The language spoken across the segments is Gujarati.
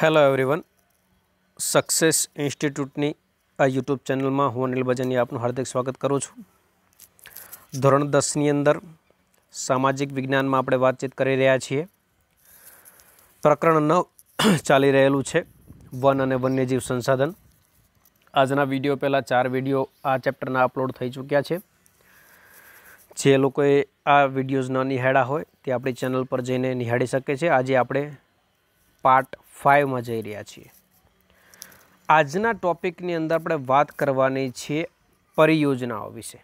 હેલો એવરીવન સક્સેસ ઇન્સ્ટિટ્યૂટની આ યુટ્યુબ ચેનલમાં હું અનિલ બજાની આપનું હાર્દિક સ્વાગત કરું છું ધોરણ દસની અંદર સામાજિક વિજ્ઞાનમાં આપણે વાતચીત કરી રહ્યા છીએ પ્રકરણ નવ ચાલી રહેલું છે વન અને વન્યજીવ સંસાધન આજના વિડીયો પહેલાં ચાર વિડીયો આ ચેપ્ટરના અપલોડ થઈ ચૂક્યા છે જે લોકોએ આ વિડીયોઝ ન નિહાળ્યા હોય તે આપણી ચેનલ પર જઈને નિહાળી શકે છે આજે આપણે પાર્ટ ફાઇવમાં જઈ રહ્યા છીએ આજના ટોપિકની અંદર આપણે વાત કરવાની છે પરિયોજનાઓ વિશે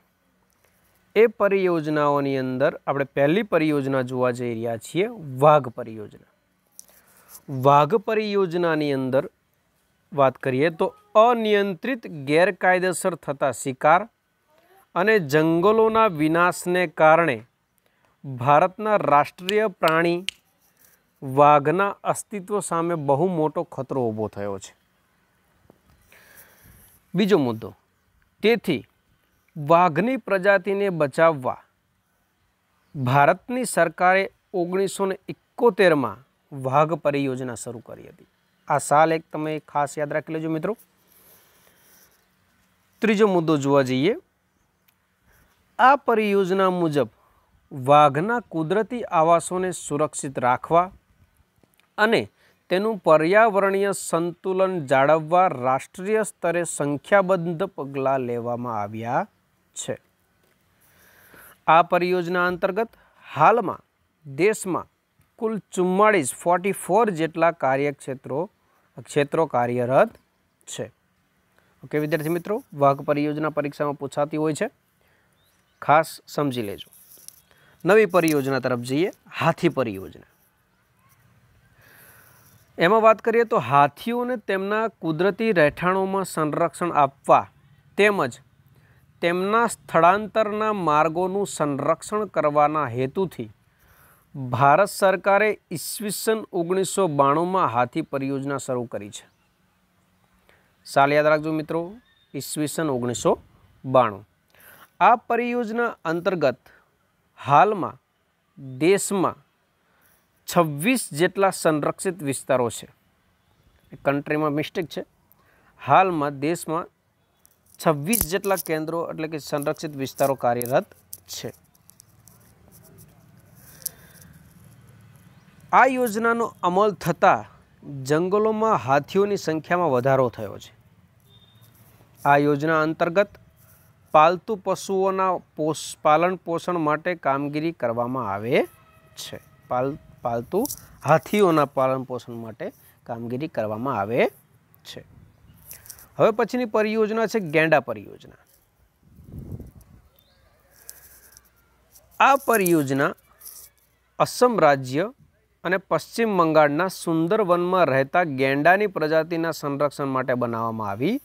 એ પરિયોજનાઓની અંદર આપણે પહેલી પરિયોજના જોવા જઈ રહ્યા છીએ વાઘ પરિયોજના વાઘ પરિયોજનાની અંદર વાત કરીએ તો અનિયંત્રિત ગેરકાયદેસર થતા શિકાર અને જંગલોના વિનાશને કારણે ભારતના રાષ્ટ્રીય પ્રાણી વાઘના અસ્તિત્વ સામે બહુ મોટો ખતરો ઊભો થયો છે બીજો મુદ્દો તેથી વાઘની પ્રજાતિને બચાવવા ભારતની સરકારે ઓગણીસો ને એકોતેરમાં વાઘ પરિયોજના શરૂ કરી હતી આ સાલ એક તમે ખાસ યાદ રાખી લેજો મિત્રો ત્રીજો મુદ્દો જોવા જઈએ આ પરિયોજના મુજબ વાઘના કુદરતી આવાસોને સુરક્ષિત રાખવા અને તેનું પર્યાવરણીય સંતુલન જાળવવા રાષ્ટ્રીય સ્તરે સંખ્યાબંધ પગલાં લેવામાં આવ્યા છે આ પરિયોજના અંતર્ગત હાલમાં દેશમાં કુલ ચુમ્માળીસ ફોર્ટી ફોર જેટલા કાર્યક્ષેત્રો ક્ષેત્રો કાર્યરત છે ઓકે વિદ્યાર્થી મિત્રો વાઘ પરિયોજના પરીક્ષામાં પૂછાતી હોય છે ખાસ સમજી લેજો નવી પરિયોજના તરફ જઈએ હાથી પરિયોજના એમાં વાત કરીએ તો હાથીઓને તેમના કુદરતી રહેઠાણોમાં સંરક્ષણ આપવા તેમજ તેમના સ્થળાંતરના માર્ગોનું સંરક્ષણ કરવાના હેતુથી ભારત સરકારે ઈસવીસન ઓગણીસો બાણુંમાં હાથી પરિયોજના શરૂ કરી છે સાલ યાદ રાખજો મિત્રો ઈસવીસન ઓગણીસો બાણું આ પરિયોજના અંતર્ગત હાલમાં દેશમાં છવ્વીસ જેટલા સંરક્ષિત વિસ્તારો છે કન્ટ્રીમાં મિસ્ટેક છે હાલમાં દેશમાં છવ્વીસ જેટલા કેન્દ્રો એટલે કે સંરક્ષિત વિસ્તારો કાર્યરત છે આ યોજનાનો અમલ થતાં જંગલોમાં હાથીઓની સંખ્યામાં વધારો થયો છે આ યોજના અંતર્ગત પાલતુ પશુઓના પોષ પાલન પોષણ માટે કામગીરી કરવામાં આવે છે પાલ પાલતુ હાથીઓના પાલન પોષણ માટે કામગીરી કરવામાં આવે છે હવે પછીની પરિયોજના છે ગેંડા પરિયોજના આ પરિયોજના અસમ રાજ્ય અને પશ્ચિમ બંગાળના સુંદરવનમાં રહેતા ગેંડાની પ્રજાતિના સંરક્ષણ માટે બનાવવામાં આવી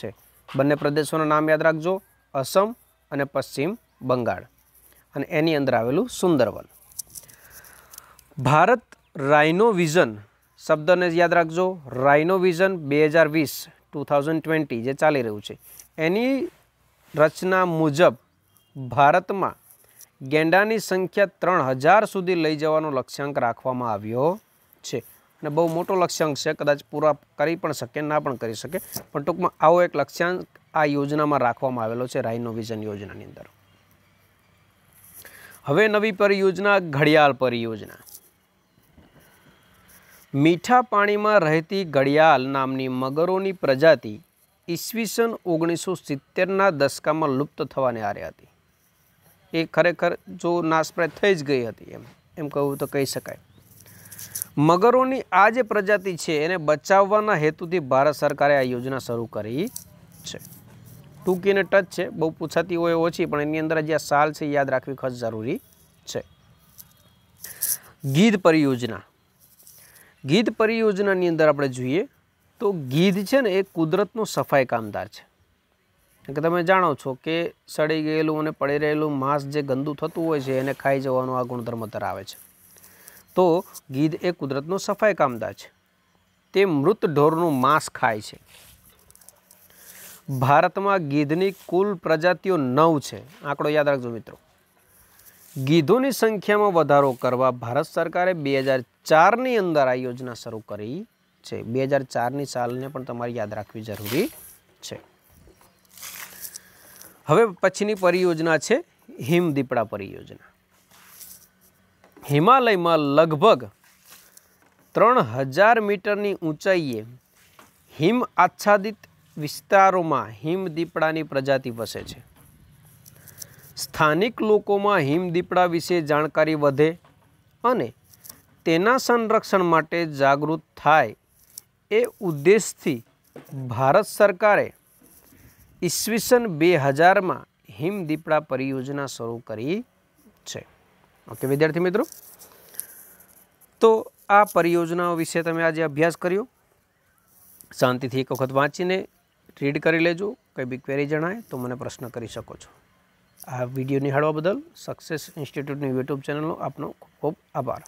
છે બંને પ્રદેશોના નામ યાદ રાખજો અસમ અને પશ્ચિમ બંગાળ અને એની અંદર આવેલું સુંદરવન ભારત રાઇનો વિઝન શબ્દને યાદ રાખજો રાઇનો વિઝન બે હજાર વીસ ટુ થાઉઝન્ડ ટ્વેન્ટી જે ચાલી રહ્યું છે એની રચના મુજબ ભારતમાં ગેંડાની સંખ્યા ત્રણ હજાર સુધી લઈ જવાનો લક્ષ્યાંક રાખવામાં આવ્યો છે અને બહુ મોટો લક્ષ્યાંક છે કદાચ પૂરા કરી પણ શકે ના પણ કરી શકે પણ ટૂંકમાં આવો એક લક્ષ્યાંક આ યોજનામાં રાખવામાં આવેલો છે રાઇનો વિઝન યોજનાની અંદર હવે નવી પરિયોજના ઘડિયાળ પરિયોજના મીઠા પાણીમાં રહેતી ઘડિયાળ નામની મગરોની પ્રજાતિ ઈસવીસન ઓગણીસો સિત્તેરના દશકામાં લુપ્ત થવાને આરે હતી એ ખરેખર જો નાશપ્રાય થઈ જ ગઈ હતી એમ એમ કહું તો કહી શકાય મગરોની આ જે પ્રજાતિ છે એને બચાવવાના હેતુથી ભારત સરકારે આ યોજના શરૂ કરી છે ટૂંકી અને ટચ છે બહુ પૂછાતી હોય ઓછી પણ એની અંદર જે આ સાલ છે યાદ રાખવી ખાસ જરૂરી છે ગીધ પરિયોજના ગીધ પરિયોજનાની અંદર આપણે જોઈએ તો ગીધ છે ને એ કુદરતનો સફાઈ કામદાર છે કે તમે જાણો છો કે સડી ગયેલું અને પડી રહેલું માંસ જે ગંદુ થતું હોય છે એને ખાઈ જવાનો આ ગુણધર્મ ધરાવે છે તો ગીધ એ કુદરતનો સફાઈ કામદાર છે તે મૃત ઢોરનું માંસ ખાય છે ભારતમાં ગીધની કુલ પ્રજાતિઓ નવ છે આંકડો યાદ રાખજો મિત્રો ગીધોની સંખ્યામાં વધારો કરવા ભારત સરકારે બે હજાર ચારની અંદર આ યોજના શરૂ કરી છે બે હજાર ચારની સાલને પણ તમારે યાદ રાખવી જરૂરી છે હવે પછીની પરિયોજના છે હિમદીપડા પરિયોજના હિમાલયમાં લગભગ ત્રણ હજાર મીટરની ઊંચાઈએ હિમ આચ્છાદિત વિસ્તારોમાં હિમદીપડાની પ્રજાતિ વસે છે સ્થાનિક લોકોમાં હિમદીપડા વિશે જાણકારી વધે અને તેના સંરક્ષણ માટે જાગૃત થાય એ ઉદ્દેશથી ભારત સરકારે ઈસવીસન બે હજારમાં હિમદીપડા પરિયોજના શરૂ કરી છે ઓકે વિદ્યાર્થી મિત્રો તો આ પરિયોજનાઓ વિશે તમે આજે અભ્યાસ કર્યો શાંતિથી એક વખત વાંચીને રીડ કરી લેજો કંઈ બી ક્વેરી જણાય તો મને પ્રશ્ન કરી શકો છો આ વિડીયો નિહાળવા બદલ સક્સેસ ઇન્સ્ટિટ્યૂટની યુટ્યુબ ચેનલનો આપનો ખૂબ ખૂબ આભાર